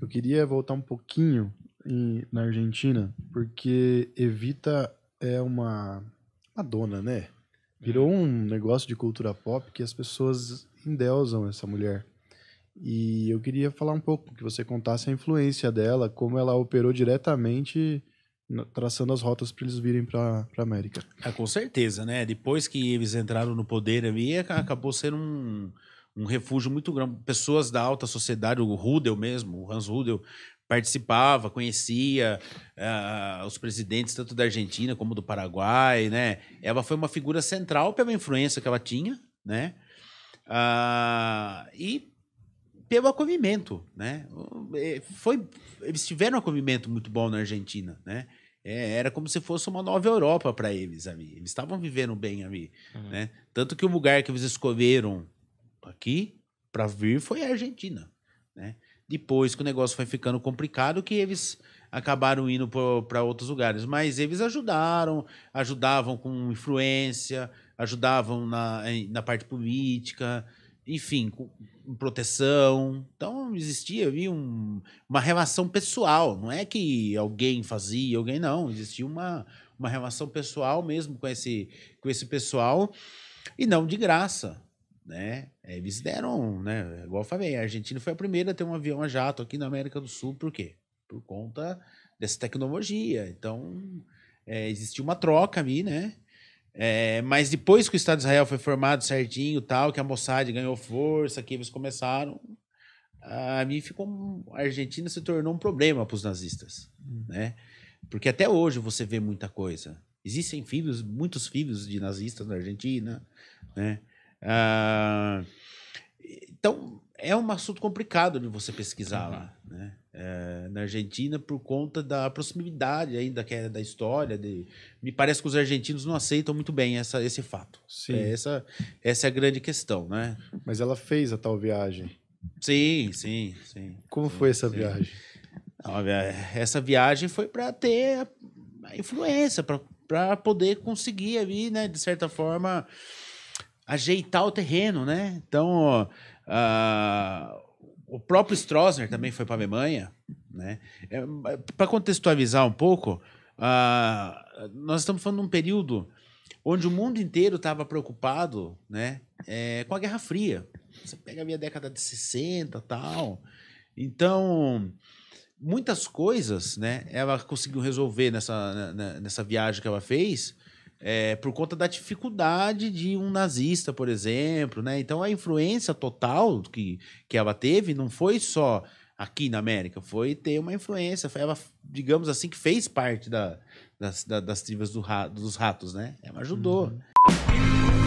Eu queria voltar um pouquinho em, na Argentina, porque Evita é uma, Madonna, né? Virou uhum. um negócio de cultura pop que as pessoas endeusam essa mulher. E eu queria falar um pouco, que você contasse a influência dela, como ela operou diretamente traçando as rotas para eles virem para a América. Ah, com certeza, né? Depois que eles entraram no poder ali, acabou sendo um, um refúgio muito grande. Pessoas da alta sociedade, o Rudel mesmo, o Hans Rudel, participava, conhecia uh, os presidentes tanto da Argentina como do Paraguai, né? Ela foi uma figura central pela influência que ela tinha, né? Uh, e pelo acolhimento, né? É, foi, eles tiveram um acolhimento muito bom na Argentina, né? É, era como se fosse uma nova Europa para eles ali. Eles estavam vivendo bem ali, uhum. né? Tanto que o lugar que eles escolheram aqui para vir foi a Argentina, né? Depois que o negócio foi ficando complicado, que eles acabaram indo para outros lugares. Mas eles ajudaram, ajudavam com influência, ajudavam na, na parte política, enfim, com, com proteção. Então existia havia um, uma relação pessoal. Não é que alguém fazia, alguém não. Existia uma, uma relação pessoal mesmo com esse, com esse pessoal e não de graça né? É, eles deram, né? Igual eu falei, a Argentina foi a primeira a ter um avião a jato aqui na América do Sul, por quê? Por conta dessa tecnologia. Então, é, existiu uma troca ali, né? É, mas depois que o Estado de Israel foi formado certinho, tal, que a Mossad ganhou força, que eles começaram, a mim ficou, a Argentina se tornou um problema para os nazistas, hum. né? Porque até hoje você vê muita coisa. Existem filhos, muitos filhos de nazistas na Argentina, né? Ah, então, é um assunto complicado de você pesquisar uhum. lá, né? É, na Argentina por conta da proximidade ainda que é da história de me parece que os argentinos não aceitam muito bem essa, esse fato Sim. É, essa essa é a grande questão né mas ela fez a tal viagem sim sim sim como sim, foi essa sim. viagem não, essa viagem foi para ter a influência para poder conseguir ali né de certa forma ajeitar o terreno, né? Então, uh, o próprio Stroessner também foi para a Alemanha, né? É, para contextualizar um pouco, uh, nós estamos falando de um período onde o mundo inteiro estava preocupado, né, é, com a Guerra Fria. Você pega a minha década de 60 tal. Então, muitas coisas, né, ela conseguiu resolver nessa, né, né, nessa viagem que ela fez é, por conta da dificuldade de um nazista, por exemplo, né? Então a influência total que, que ela teve não foi só aqui na América, foi ter uma influência, ela, digamos assim, que fez parte da, das, da, das tribos do ra, dos ratos, né? Ela ajudou. Uhum.